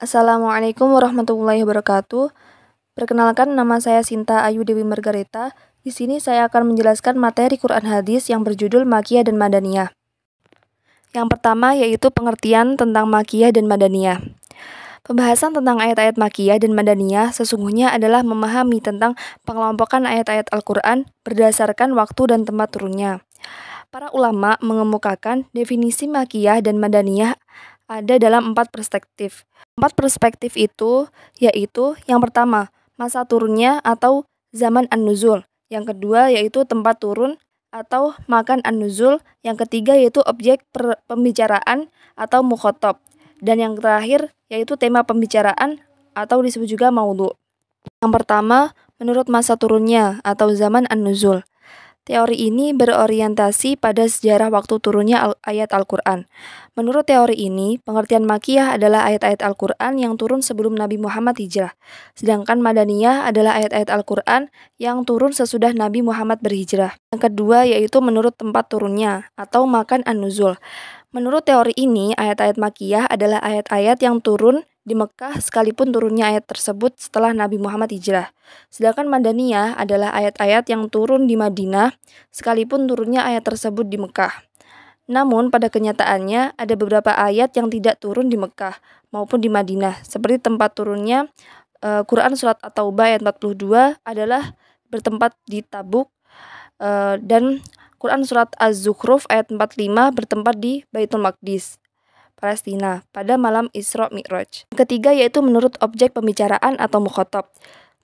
Assalamualaikum warahmatullahi wabarakatuh. Perkenalkan nama saya Sinta Ayu Dewi Margareta. Di sini saya akan menjelaskan materi Quran hadis yang berjudul Makiyah dan Madaniyah. Yang pertama yaitu pengertian tentang Makiyah dan Madaniyah. Pembahasan tentang ayat-ayat Makiyah dan Madaniyah sesungguhnya adalah memahami tentang pengelompokan ayat-ayat Al-Quran berdasarkan waktu dan tempat turunnya. Para ulama mengemukakan definisi makiyah dan madaniyah ada dalam empat perspektif. Empat perspektif itu yaitu yang pertama, masa turunnya atau zaman an-nuzul. Yang kedua yaitu tempat turun atau makan an-nuzul. Yang ketiga yaitu objek pembicaraan atau mukhotob. Dan yang terakhir yaitu tema pembicaraan atau disebut juga maudhu. Yang pertama, menurut masa turunnya atau zaman an-nuzul. Teori ini berorientasi pada sejarah waktu turunnya ayat Al-Quran. Menurut teori ini, pengertian Makiyah adalah ayat-ayat Al-Quran yang turun sebelum Nabi Muhammad hijrah, sedangkan Madaniyah adalah ayat-ayat Al-Quran yang turun sesudah Nabi Muhammad berhijrah. Yang kedua yaitu menurut tempat turunnya, atau makan an-nuzul. Menurut teori ini, ayat-ayat Makiyah adalah ayat-ayat yang turun di Mekah sekalipun turunnya ayat tersebut setelah Nabi Muhammad hijrah. Sedangkan Madaniyah adalah ayat-ayat yang turun di Madinah sekalipun turunnya ayat tersebut di Mekah. Namun pada kenyataannya ada beberapa ayat yang tidak turun di Mekah maupun di Madinah seperti tempat turunnya uh, Quran surat At-Taubah ayat 42 adalah bertempat di Tabuk uh, dan Quran surat Az-Zukhruf ayat 45 bertempat di Baitul Maqdis. Palestina pada malam Isra Mi'raj. Ketiga yaitu menurut objek pembicaraan atau mukhatab.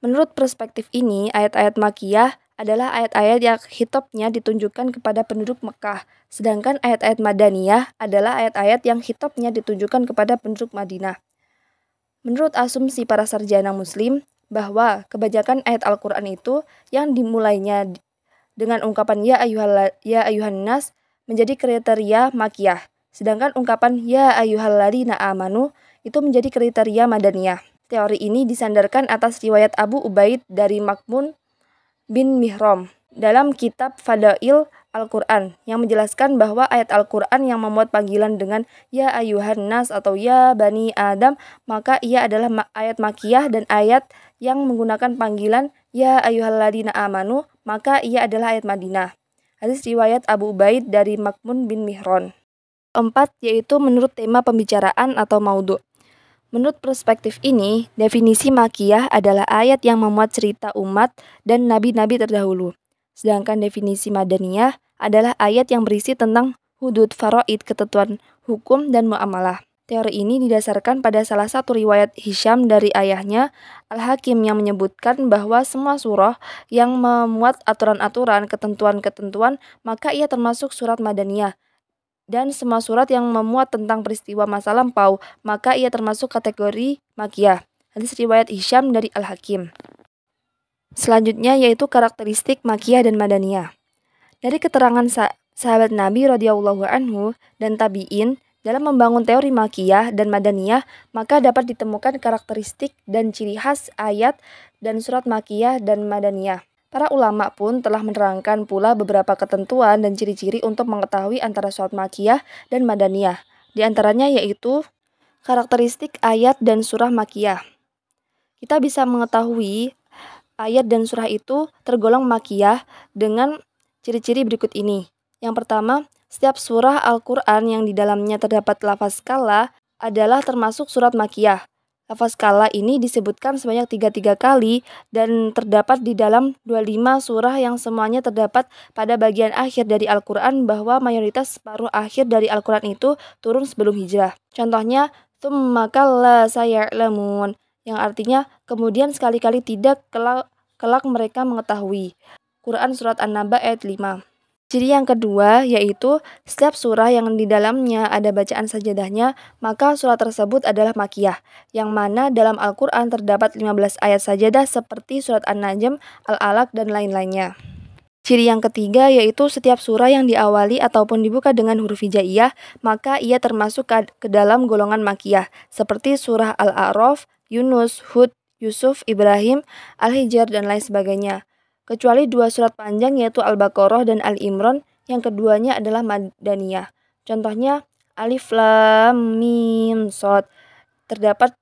Menurut perspektif ini, ayat-ayat Makiyah adalah ayat-ayat yang hitopnya ditunjukkan kepada penduduk Mekah, sedangkan ayat-ayat Madaniyah adalah ayat-ayat yang hitopnya ditunjukkan kepada penduduk Madinah. Menurut asumsi para sarjana muslim, bahwa kebanyakan ayat Al-Quran itu yang dimulainya dengan ungkapan ya ayuhan, ya ayuhan nas menjadi kriteria makiyah Sedangkan ungkapan ya ayyuhalladzina amanu itu menjadi kriteria madaniyah. Teori ini disandarkan atas riwayat Abu Ubaid dari Makmun bin Mihram dalam kitab Fadail Al-Quran yang menjelaskan bahwa ayat Al-Quran yang memuat panggilan dengan Ya Ayuhan Nas atau Ya Bani Adam maka ia adalah ayat makiyah dan ayat yang menggunakan panggilan Ya Ladina Amanu maka ia adalah ayat Madinah. Hadis riwayat Abu Ubaid dari Makmun bin Mihron keempat yaitu menurut tema pembicaraan atau maudhu. Menurut perspektif ini, definisi makiyah adalah ayat yang memuat cerita umat dan nabi-nabi terdahulu. Sedangkan definisi madaniyah adalah ayat yang berisi tentang hudud faraid ketentuan hukum dan muamalah. Teori ini didasarkan pada salah satu riwayat Hisham dari ayahnya, Al-Hakim yang menyebutkan bahwa semua surah yang memuat aturan-aturan, ketentuan-ketentuan, maka ia termasuk surat Madaniyah dan semua surat yang memuat tentang peristiwa masa lampau, maka ia termasuk kategori makia. Hadis riwayat Hisham dari Al-Hakim. Selanjutnya yaitu karakteristik makiyah dan madaniyah. Dari keterangan sah sahabat Nabi radhiyallahu anhu dan tabi'in dalam membangun teori makiyah dan madaniyah, maka dapat ditemukan karakteristik dan ciri khas ayat dan surat makiyah dan madaniyah. Para ulama pun telah menerangkan pula beberapa ketentuan dan ciri-ciri untuk mengetahui antara sholat makiyah dan madaniyah. Di antaranya yaitu karakteristik ayat dan surah makiyah. Kita bisa mengetahui ayat dan surah itu tergolong makiyah dengan ciri-ciri berikut ini. Yang pertama, setiap surah Al-Quran yang di dalamnya terdapat lafaz kala adalah termasuk surat makiyah. Lafaz kala ini disebutkan sebanyak 33 kali dan terdapat di dalam 25 surah yang semuanya terdapat pada bagian akhir dari Al-Quran bahwa mayoritas separuh akhir dari Al-Quran itu turun sebelum hijrah. Contohnya, Thummakalla saya'lamun, yang artinya kemudian sekali-kali tidak kelak, kelak mereka mengetahui. Quran Surat An-Naba ayat 5 Ciri yang kedua yaitu setiap surah yang di dalamnya ada bacaan sajadahnya, maka surah tersebut adalah makiyah, yang mana dalam Al-Quran terdapat 15 ayat sajadah seperti surat An-Najm, Al-Alaq, dan lain-lainnya. Ciri yang ketiga yaitu setiap surah yang diawali ataupun dibuka dengan huruf hijaiyah, maka ia termasuk ke dalam golongan makiyah, seperti surah Al-A'raf, Yunus, Hud, Yusuf, Ibrahim, Al-Hijr, dan lain sebagainya kecuali dua surat panjang yaitu Al-Baqarah dan Al-Imran yang keduanya adalah Madaniyah. Contohnya Alif Lam Mim Sod terdapat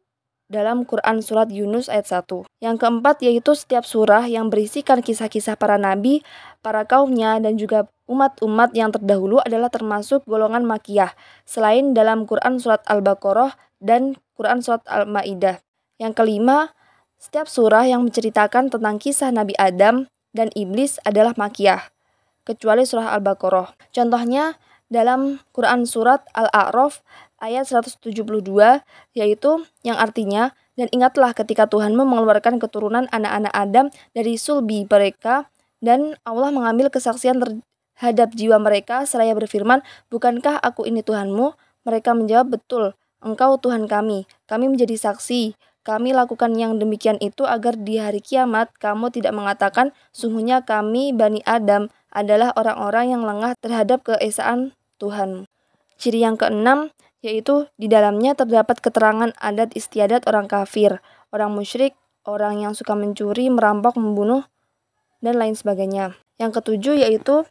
dalam Quran Surat Yunus ayat 1. Yang keempat yaitu setiap surah yang berisikan kisah-kisah para nabi, para kaumnya, dan juga umat-umat yang terdahulu adalah termasuk golongan makiyah, selain dalam Quran Surat Al-Baqarah dan Quran Surat Al-Ma'idah. Yang kelima, setiap surah yang menceritakan tentang kisah Nabi Adam, dan iblis adalah makiyah, kecuali surah Al-Baqarah. Contohnya dalam Quran surat Al-A'raf ayat 172 yaitu yang artinya dan ingatlah ketika Tuhanmu mengeluarkan keturunan anak-anak Adam dari sulbi mereka dan Allah mengambil kesaksian terhadap jiwa mereka seraya berfirman, "Bukankah aku ini Tuhanmu?" Mereka menjawab, "Betul, engkau Tuhan kami. Kami menjadi saksi kami lakukan yang demikian itu agar di hari kiamat kamu tidak mengatakan sungguhnya kami Bani Adam adalah orang-orang yang lengah terhadap keesaan Tuhan. Ciri yang keenam yaitu di dalamnya terdapat keterangan adat istiadat orang kafir, orang musyrik, orang yang suka mencuri, merampok, membunuh, dan lain sebagainya. Yang ketujuh yaitu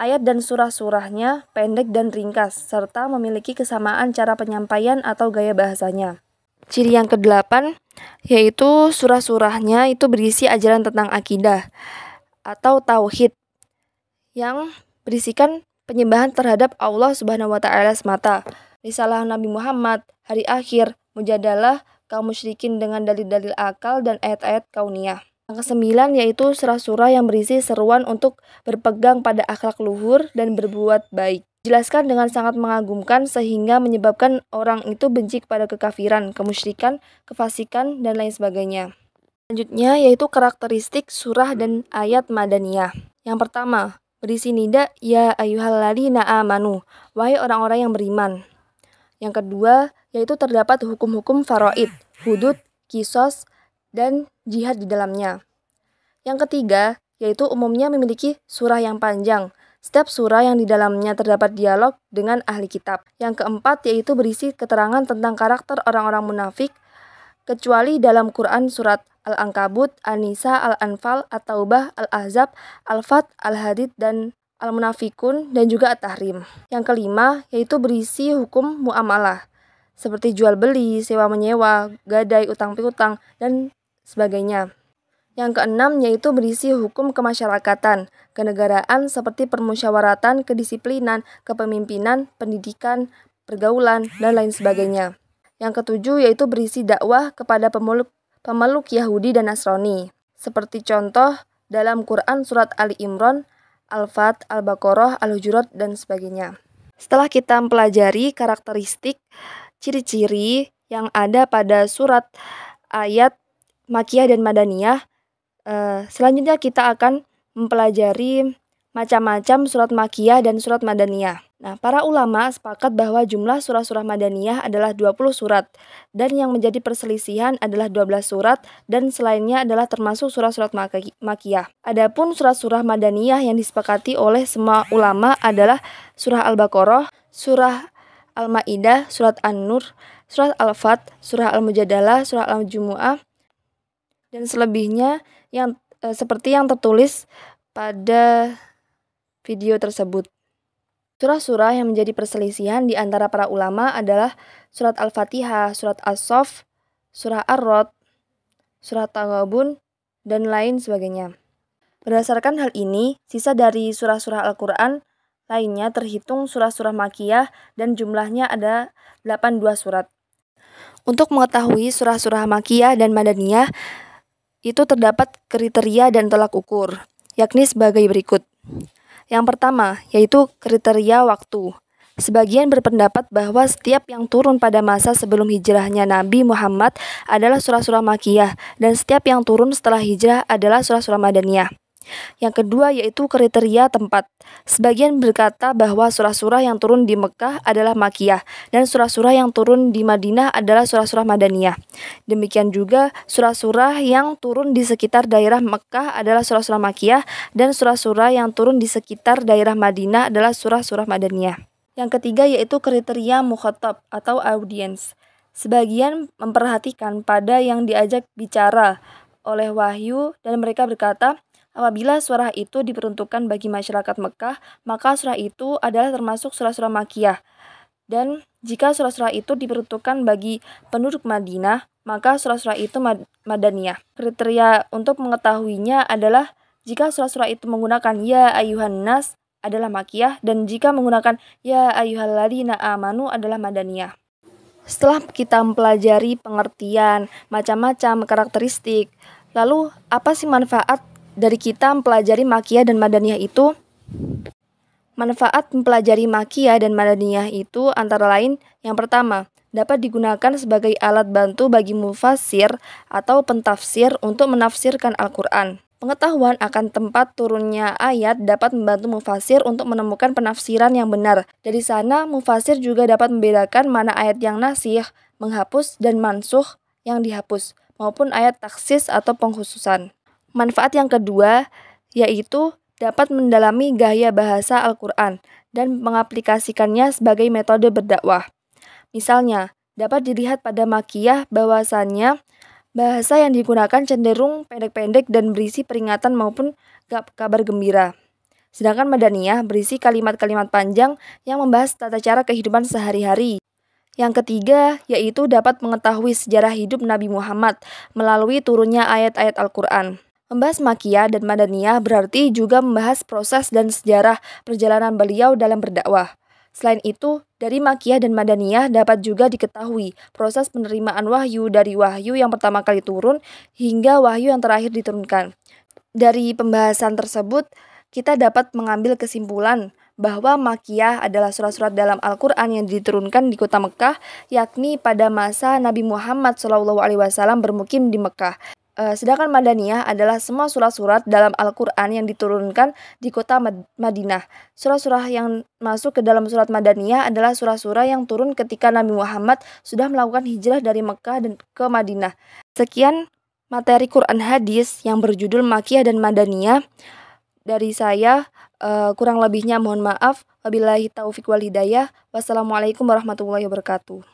ayat dan surah-surahnya pendek dan ringkas, serta memiliki kesamaan cara penyampaian atau gaya bahasanya. Ciri yang kedelapan yaitu surah-surahnya itu berisi ajaran tentang akidah atau tauhid yang berisikan penyembahan terhadap Allah Subhanahu wa taala semata. Risalah Nabi Muhammad, hari akhir, mujadalah kaum musyrikin dengan dalil-dalil akal dan ayat-ayat kauniyah. Yang kesembilan yaitu surah-surah yang berisi seruan untuk berpegang pada akhlak luhur dan berbuat baik. Jelaskan dengan sangat mengagumkan sehingga menyebabkan orang itu benci kepada kekafiran, kemusyrikan, kefasikan, dan lain sebagainya. Selanjutnya yaitu karakteristik surah dan ayat Madaniyah. Yang pertama, berisi nida ya naa amanu, wahai orang-orang yang beriman. Yang kedua, yaitu terdapat hukum-hukum faraid, hudud, kisos, dan jihad di dalamnya. Yang ketiga, yaitu umumnya memiliki surah yang panjang, setiap surah yang di dalamnya terdapat dialog dengan ahli kitab. Yang keempat yaitu berisi keterangan tentang karakter orang-orang munafik, kecuali dalam Quran surat Al-Ankabut, An-Nisa, Al-Anfal, At-Taubah, Al-Ahzab, Al-Fat, Al-Hadid, dan Al-Munafikun, dan juga At-Tahrim. Yang kelima yaitu berisi hukum muamalah, seperti jual beli, sewa menyewa, gadai, utang piutang, dan sebagainya. Yang keenam yaitu berisi hukum kemasyarakatan, kenegaraan seperti permusyawaratan, kedisiplinan, kepemimpinan, pendidikan, pergaulan, dan lain sebagainya. Yang ketujuh yaitu berisi dakwah kepada pemeluk, pemeluk Yahudi dan Nasrani. Seperti contoh dalam Quran Surat Ali Imran, Al-Fat, Al-Baqarah, Al-Hujurat, dan sebagainya. Setelah kita mempelajari karakteristik ciri-ciri yang ada pada surat ayat Makiyah dan Madaniyah, Eh, selanjutnya kita akan mempelajari macam-macam surat makiyah dan surat madaniyah. Nah, para ulama sepakat bahwa jumlah surah-surah madaniyah adalah 20 surat dan yang menjadi perselisihan adalah 12 surat dan selainnya adalah termasuk surat-surat makiyah. Adapun surat-surah madaniyah yang disepakati oleh semua ulama adalah surah Al-Baqarah, surah Al-Maidah, surat An-Nur, surat Al-Fat, surah Al-Mujadalah, surah Al-Jumu'ah dan selebihnya yang e, seperti yang tertulis pada video tersebut. Surah-surah yang menjadi perselisihan di antara para ulama adalah surat Al-Fatihah, surat as soft surah Ar-Rod, surah Taghabun, dan lain sebagainya. Berdasarkan hal ini, sisa dari surah-surah Al-Quran lainnya terhitung surah-surah makiyah dan jumlahnya ada 82 surat. Untuk mengetahui surah-surah makiyah dan madaniyah, itu terdapat kriteria dan tolak ukur, yakni sebagai berikut. Yang pertama, yaitu kriteria waktu. Sebagian berpendapat bahwa setiap yang turun pada masa sebelum hijrahnya Nabi Muhammad adalah surah-surah Makiyah dan setiap yang turun setelah hijrah adalah surah-surah Madaniyah. Yang kedua yaitu kriteria tempat. Sebagian berkata bahwa surah-surah yang turun di Mekah adalah Makiyah dan surah-surah yang turun di Madinah adalah surah-surah Madaniyah. Demikian juga surah-surah yang turun di sekitar daerah Mekah adalah surah-surah Makiyah dan surah-surah yang turun di sekitar daerah Madinah adalah surah-surah Madaniyah. Yang ketiga yaitu kriteria mukhatab atau audiens. Sebagian memperhatikan pada yang diajak bicara oleh wahyu dan mereka berkata, Apabila surah itu diperuntukkan bagi masyarakat Mekah, maka surah itu adalah termasuk surah-surah Makiyah. Dan jika surah-surah itu diperuntukkan bagi penduduk Madinah, maka surah-surah itu mad Madaniyah. Kriteria untuk mengetahuinya adalah jika surah-surah itu menggunakan ya ayuhan nas adalah makiyah dan jika menggunakan ya ayuhan ayyuhalladzina amanu adalah madaniyah. Setelah kita mempelajari pengertian, macam-macam karakteristik, lalu apa sih manfaat dari kita mempelajari makiyah dan madaniyah itu Manfaat mempelajari makiyah dan madaniyah itu antara lain yang pertama, dapat digunakan sebagai alat bantu bagi mufasir atau pentafsir untuk menafsirkan Al-Quran. Pengetahuan akan tempat turunnya ayat dapat membantu mufasir untuk menemukan penafsiran yang benar. Dari sana, mufasir juga dapat membedakan mana ayat yang nasih, menghapus, dan mansuh yang dihapus, maupun ayat taksis atau penghususan. Manfaat yang kedua yaitu dapat mendalami gaya bahasa Al-Quran dan mengaplikasikannya sebagai metode berdakwah. Misalnya, dapat dilihat pada makiyah bahwasannya bahasa yang digunakan cenderung pendek-pendek dan berisi peringatan maupun kabar gembira. Sedangkan Madaniyah berisi kalimat-kalimat panjang yang membahas tata cara kehidupan sehari-hari. Yang ketiga, yaitu dapat mengetahui sejarah hidup Nabi Muhammad melalui turunnya ayat-ayat Al-Quran. Membahas Makia dan Madaniyah berarti juga membahas proses dan sejarah perjalanan beliau dalam berdakwah. Selain itu, dari Makiyah dan Madaniyah dapat juga diketahui proses penerimaan wahyu dari wahyu yang pertama kali turun hingga wahyu yang terakhir diturunkan. Dari pembahasan tersebut, kita dapat mengambil kesimpulan bahwa Makiyah adalah surat-surat dalam Al-Quran yang diturunkan di kota Mekah, yakni pada masa Nabi Muhammad SAW bermukim di Mekah, Eh, sedangkan Madaniyah adalah semua surat-surat dalam Al-Quran yang diturunkan di kota Madinah. Surat-surat yang masuk ke dalam surat Madaniyah adalah surat-surat yang turun ketika Nabi Muhammad sudah melakukan hijrah dari Mekah dan ke Madinah. Sekian materi Quran hadis yang berjudul Makiyah dan Madaniyah. Dari saya, eh, kurang lebihnya mohon maaf. Wabillahi taufiq wal hidayah. Wassalamualaikum warahmatullahi wabarakatuh.